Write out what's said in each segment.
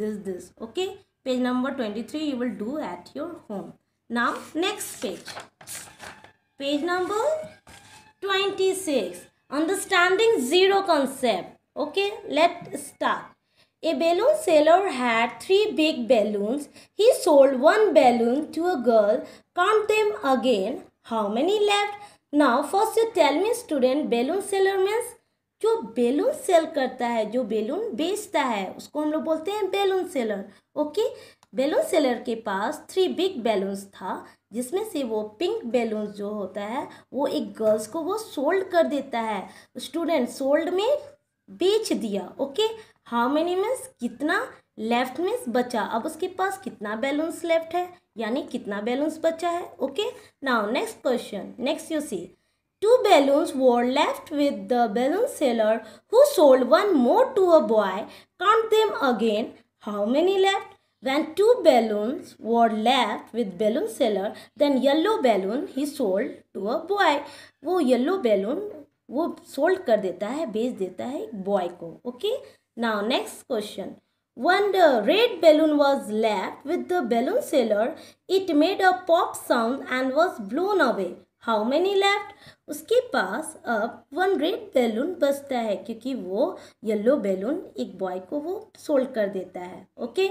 this this okay page number 23 you will do at your home now next page page number 26 understanding zero concept okay let's start a balloon seller had three big balloons. He sold one balloon to a girl. Count them again. How many left? Now first you tell me student balloon seller means जो balloon sell करता है जो balloon बेचता है उसको हम लोग बोलते हैं balloon seller okay balloon seller के पास थ्री बिग बैलून्स था जिसमें से वो पिंक बैलून्स जो होता है वो एक गर्ल्स को वो सोल्ड कर देता है स्टूडेंट सोल्ड में बेच दिया ओके हाउ मेनी मीन्स कितना लेफ्ट मीन्स बचा अब उसके पास कितना बैलून्स लेफ्ट है यानी कितना बैलून्स बचा है okay now next question next you see Two balloons were left with the balloon seller who sold one more to a boy. Count them again. How many left? When two balloons were left with balloon seller, then yellow balloon he sold to a boy. वो yellow balloon वो sold कर देता है बेच देता है एक boy को okay now next When the red balloon was left with the balloon seller, it made a pop sound and was blown away. How many left उसके पास अब वन रेड बैलून बचता है क्योंकि वो येलो बैलून एक boy को वो सोल्ड कर देता है ओके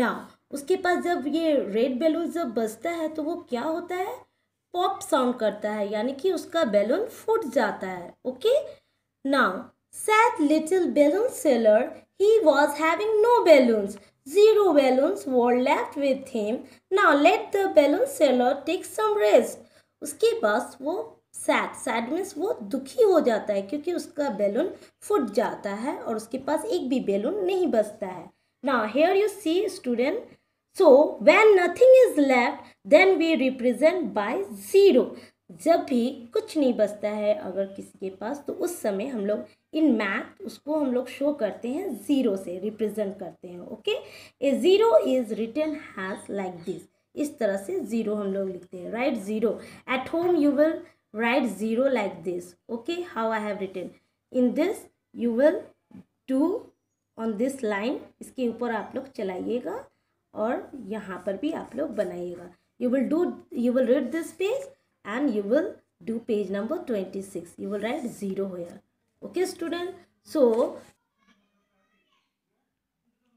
ना उसके पास जब ये रेड बैलून जब बचता है तो वो क्या होता है पॉप साउंड करता है यानी कि उसका बैलून फूट जाता है ओके ना sad little balloon seller he was having no balloons zero balloons were left with him now let the balloon seller take some rest उसके पास वो सैड सैड मीन्स वो दुखी हो जाता है क्योंकि उसका बैलून फूट जाता है और उसके पास एक भी बैलून नहीं बचता है ना here you see student so when nothing is left then we represent by zero जब भी कुछ नहीं बचता है अगर किसी के पास तो उस समय हम लोग इन मैथ उसको हम लोग शो करते हैं ज़ीरो से रिप्रेजेंट करते हैं okay a zero is written as like this इस तरह से ज़ीरो हम लोग लिखते हैं right zero at home you will write zero like this okay how I have written in this you will do on this line इसके ऊपर आप लोग चलाइएगा और यहाँ पर भी आप लोग बनाइएगा you will do you will read this page and you will do page number twenty six you will write zero here okay student so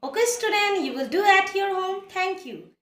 okay student you will do at your home thank you